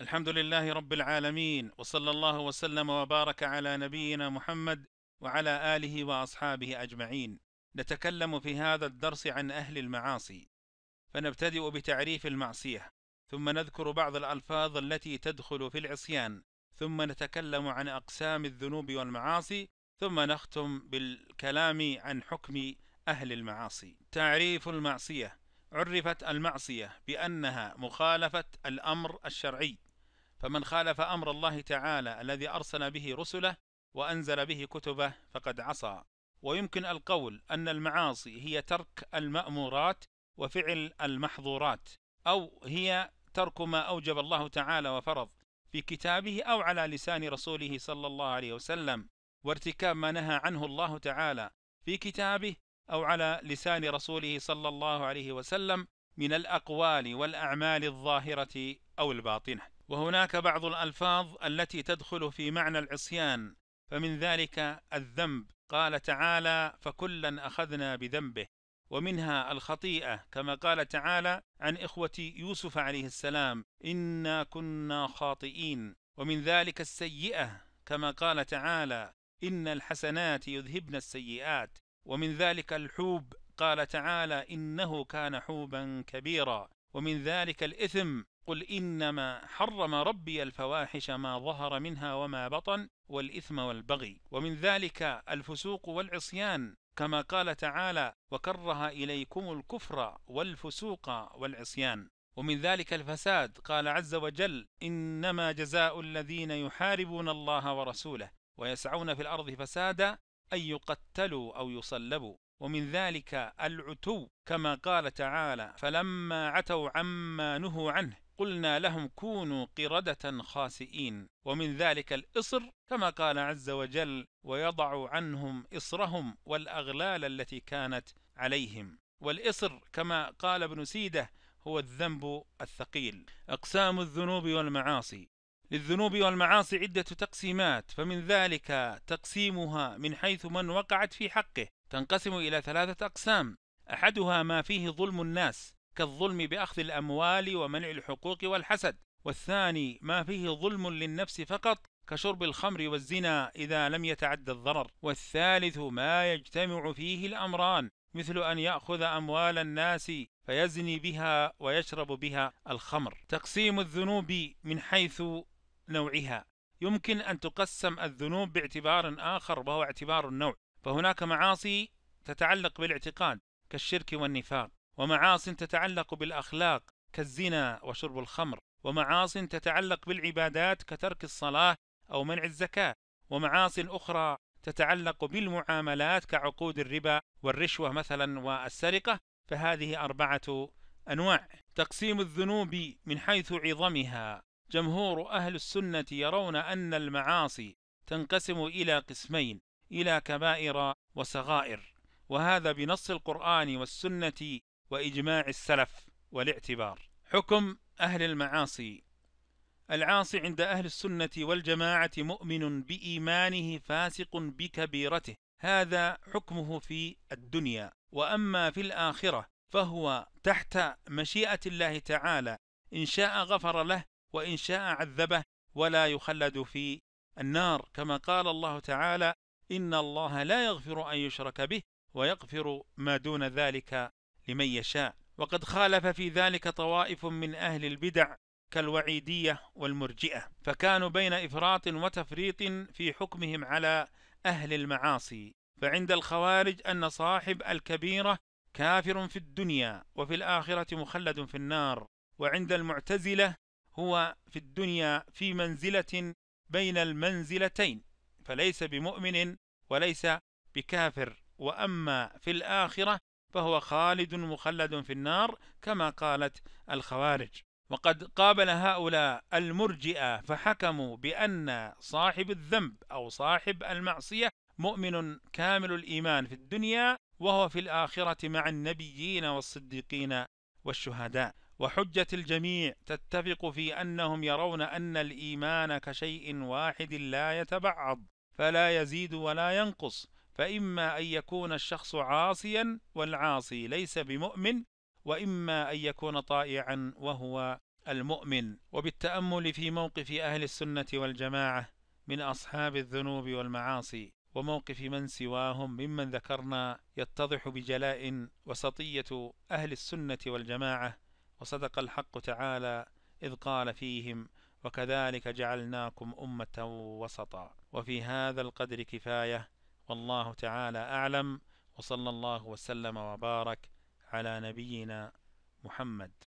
الحمد لله رب العالمين وصلى الله وسلم وبارك على نبينا محمد وعلى اله واصحابه اجمعين نتكلم في هذا الدرس عن اهل المعاصي فنبتدئ بتعريف المعصيه ثم نذكر بعض الالفاظ التي تدخل في العصيان ثم نتكلم عن اقسام الذنوب والمعاصي ثم نختم بالكلام عن حكم اهل المعاصي تعريف المعصيه عرفت المعصيه بانها مخالفه الامر الشرعي فمن خالف امر الله تعالى الذي ارسل به رسله وانزل به كتبه فقد عصى ويمكن القول ان المعاصي هي ترك المامورات وفعل المحظورات او هي ترك ما اوجب الله تعالى وفرض في كتابه او على لسان رسوله صلى الله عليه وسلم وارتكاب ما نهى عنه الله تعالى في كتابه او على لسان رسوله صلى الله عليه وسلم من الاقوال والاعمال الظاهره او الباطنه وهناك بعض الألفاظ التي تدخل في معنى العصيان فمن ذلك الذنب قال تعالى فكلا أخذنا بذنبه ومنها الخطيئة كما قال تعالى عن إخوة يوسف عليه السلام إنا كنا خاطئين ومن ذلك السيئة كما قال تعالى إن الحسنات يذهبن السيئات ومن ذلك الحوب قال تعالى إنه كان حوبا كبيرا ومن ذلك الإثم قل إنما حرم ربي الفواحش ما ظهر منها وما بطن والإثم والبغي ومن ذلك الفسوق والعصيان كما قال تعالى وكره إليكم الكفر والفسوق والعصيان ومن ذلك الفساد قال عز وجل إنما جزاء الذين يحاربون الله ورسوله ويسعون في الأرض فسادا أن يقتلوا أو يصلبوا ومن ذلك العتو كما قال تعالى فلما عتوا عما نهوا عنه قلنا لهم كونوا قردة خاسئين ومن ذلك الإصر كما قال عز وجل ويضع عنهم إصرهم والأغلال التي كانت عليهم والإصر كما قال ابن سيدة هو الذنب الثقيل أقسام الذنوب والمعاصي للذنوب والمعاصي عدة تقسيمات فمن ذلك تقسيمها من حيث من وقعت في حقه تنقسم إلى ثلاثة أقسام أحدها ما فيه ظلم الناس كالظلم بأخذ الأموال ومنع الحقوق والحسد والثاني ما فيه ظلم للنفس فقط كشرب الخمر والزنا إذا لم يتعد الضرر والثالث ما يجتمع فيه الأمران مثل أن يأخذ أموال الناس فيزني بها ويشرب بها الخمر تقسيم الذنوب من حيث نوعها يمكن أن تقسم الذنوب باعتبار آخر وهو اعتبار النوع فهناك معاصي تتعلق بالاعتقاد كالشرك والنفاق ومعاص تتعلق بالاخلاق كالزنا وشرب الخمر ومعاص تتعلق بالعبادات كترك الصلاه او منع الزكاه ومعاص اخرى تتعلق بالمعاملات كعقود الربا والرشوه مثلا والسرقه فهذه اربعه انواع تقسيم الذنوب من حيث عظمها جمهور اهل السنه يرون ان المعاصي تنقسم الى قسمين الى كبائر وصغائر وهذا بنص القران والسنه وإجماع السلف والاعتبار حكم أهل المعاصي العاصي عند أهل السنة والجماعة مؤمن بإيمانه فاسق بكبيرته هذا حكمه في الدنيا وأما في الآخرة فهو تحت مشيئة الله تعالى إن شاء غفر له وإن شاء عذبه ولا يخلد في النار كما قال الله تعالى إن الله لا يغفر أن يشرك به ويغفر ما دون ذلك لمن يشاء وقد خالف في ذلك طوائف من أهل البدع كالوعيدية والمرجئة فكانوا بين إفراط وتفريط في حكمهم على أهل المعاصي فعند الخوارج أن صاحب الكبيرة كافر في الدنيا وفي الآخرة مخلد في النار وعند المعتزلة هو في الدنيا في منزلة بين المنزلتين فليس بمؤمن وليس بكافر وأما في الآخرة فهو خالد مخلد في النار كما قالت الخوارج وقد قابل هؤلاء المرجئه فحكموا بان صاحب الذنب او صاحب المعصيه مؤمن كامل الايمان في الدنيا وهو في الاخره مع النبيين والصديقين والشهداء وحجه الجميع تتفق في انهم يرون ان الايمان كشيء واحد لا يتبعض فلا يزيد ولا ينقص فإما أن يكون الشخص عاصيا والعاصي ليس بمؤمن وإما أن يكون طائعا وهو المؤمن وبالتأمل في موقف أهل السنة والجماعة من أصحاب الذنوب والمعاصي وموقف من سواهم ممن ذكرنا يتضح بجلاء وسطية أهل السنة والجماعة وصدق الحق تعالى إذ قال فيهم وكذلك جعلناكم أمة وسطا وفي هذا القدر كفاية والله تعالى أعلم وصلى الله وسلم وبارك على نبينا محمد